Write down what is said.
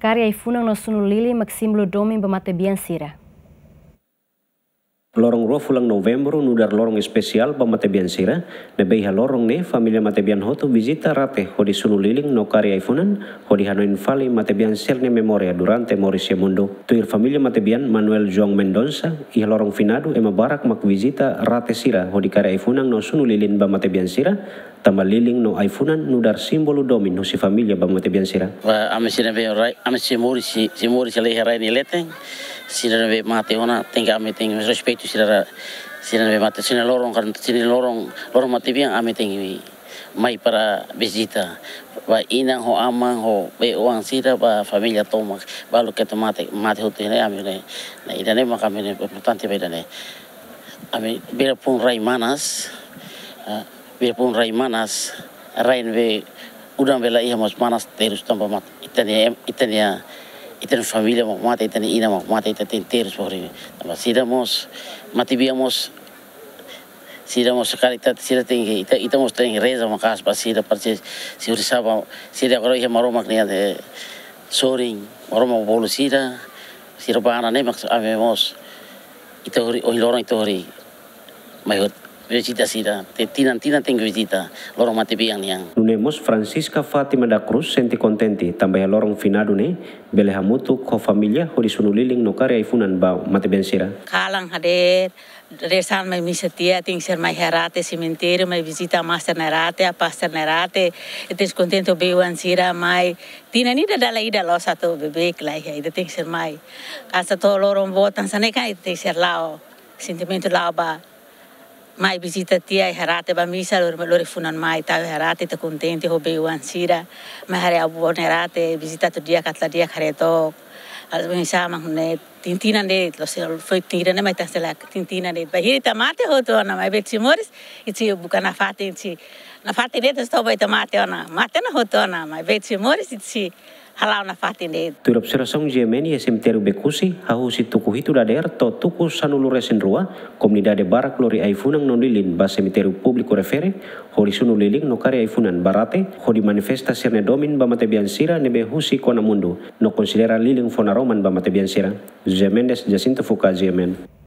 Karya ifuna fună lili maxim lu domim bămate sira lorong rua fulang nuder nudar lorong spesial bama tebian sira na lorong ne familia matebian hoto visita rate ho sunu liling no kari aifunan ho di hanoin fali matebian serne memoria durante Mauricio Mundo tuir familia matebian Manuel Jong Mendonça iha lorong finado ema barak mak visita rate sira ho di kari aifunan no sunu lilin bamatebian tebian sira tambah liling no aifunan nudar simbolu domin no si familia bamatebian sira ame si Mauricio si Mauricio leteng sila be mate ona tenga ame tengi respeito sila sila be mate sila lorong kan sila lorong lorong mate biang ame tengi mai para visita ba inang ho amang ho be oang sira ba familia toma ba lo que tomate mate hote ne ame ne na ida ne maka ame ne importante ba ida ne ame bira pun rai manas ah, bira pun rai manas rain be udang bela iya mas manas terus tanpa mat itania itania Ito ng familia mo, kumata ito ina mo, kumata ito ng tears po rin. Sida mo, matibiya mo, sida mo sakali ta sida tingi ita ita mo tingi reza makas pa sida par si si urisaba sida karo ihe maromak niya de eh, soring maromak bolu sida sida bana ne mak ame mos ita hori oi lorong ita hori mayot visita sida, te tina tina tengo visita, lorong mati piang niang. Nunemos Francisca Fatima da Cruz senti kontenti, tambah lorong final dune, beleh hamutu ko familia hori sunuliling no karya ifunan bau mati bensira. Kalang hadir, mai me misetia, ting ser mai herate cementerio, mai visita master nerate, a pastor nerate, etes contento wan sira mai, tina nida dala ida lo satu bebek lai, ida ting ser mai. Asa to lorong botan kai ting ser lao, sentimento lao ba, mai visitati ai herate bambisa loro, loro funan mai tawe harate te contenti ho be wan sira ma hare abu onerate visitato dia katla dia kareto al bambisa ma hunet tintinaneit lo se tira ne mai tasa la tintinaneit ba hiri tamate ho to na mai betsi moris e itsi buka na fate itsi na fate net sto bai tamate ona oh mate na ho to na mai betsi moris itsi e halau na fate net tu observação de meni e sem ter bekusi hahu si tuku hitu da der to tuku sanulure senrua comunidade barak lori funang non lilin ba cemitério publiko refere hori sunu liling no kare aifunan barate hori manifesta serne domin ba matebian sira be husi kona mundo no considera fona fonaroman ba matebian sira Zemen es Jacinto Fuca Zemen.